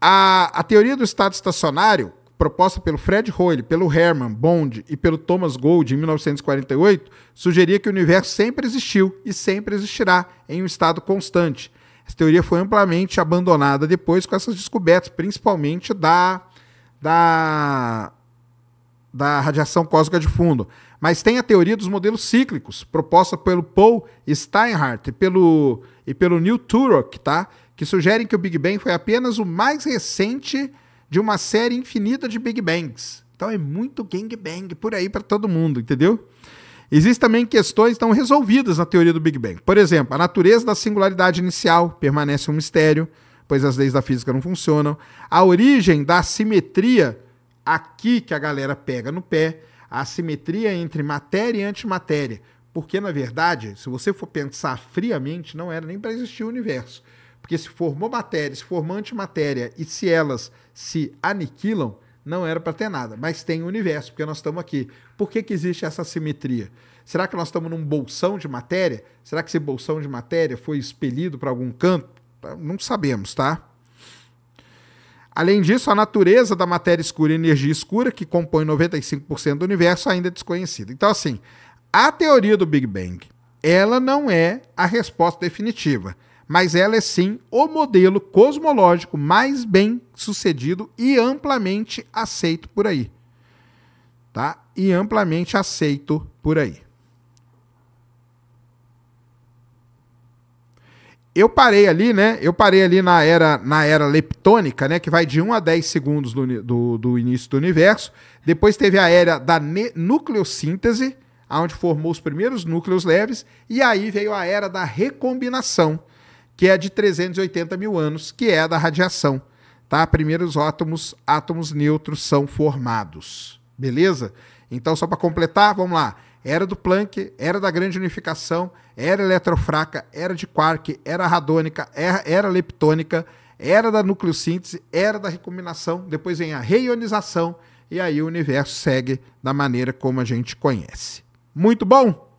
A, a teoria do estado estacionário, proposta pelo Fred Hoyle, pelo Hermann Bond e pelo Thomas Gold em 1948, sugeria que o universo sempre existiu e sempre existirá em um estado constante. Essa teoria foi amplamente abandonada depois com essas descobertas, principalmente da, da, da radiação cósmica de fundo. Mas tem a teoria dos modelos cíclicos, proposta pelo Paul Steinhardt e pelo e pelo Neil Turok, tá? Que sugerem que o Big Bang foi apenas o mais recente de uma série infinita de Big Bangs. Então é muito gangbang por aí para todo mundo, entendeu? Existem também questões não resolvidas na teoria do Big Bang. Por exemplo, a natureza da singularidade inicial permanece um mistério, pois as leis da física não funcionam. A origem da assimetria, aqui que a galera pega no pé, a assimetria entre matéria e antimatéria. Porque, na verdade, se você for pensar friamente, não era nem para existir o universo. Porque se formou matéria, se formou antimatéria e se elas se aniquilam, não era para ter nada. Mas tem o universo, porque nós estamos aqui. Por que, que existe essa simetria? Será que nós estamos num bolsão de matéria? Será que esse bolsão de matéria foi expelido para algum canto? Não sabemos, tá? Além disso, a natureza da matéria escura e energia escura, que compõe 95% do universo, ainda é desconhecida. Então, assim, a teoria do Big Bang, ela não é a resposta definitiva, mas ela é sim o modelo cosmológico mais bem sucedido e amplamente aceito por aí. Tá? E amplamente aceito por aí. eu parei ali, né? Eu parei ali na era, na era leptônica, né? Que vai de 1 a 10 segundos do, do, do início do universo. Depois teve a era da nucleossíntese, onde formou os primeiros núcleos leves, e aí veio a era da recombinação, que é de 380 mil anos, que é a da radiação. Tá? Primeiros átomos, átomos neutros são formados. Beleza? Então, só para completar, vamos lá. Era do Planck, era da grande unificação, era eletrofraca, era de quark, era radônica, era, era leptônica, era da nucleossíntese, era da recombinação, depois vem a reionização, e aí o universo segue da maneira como a gente conhece. Muito bom?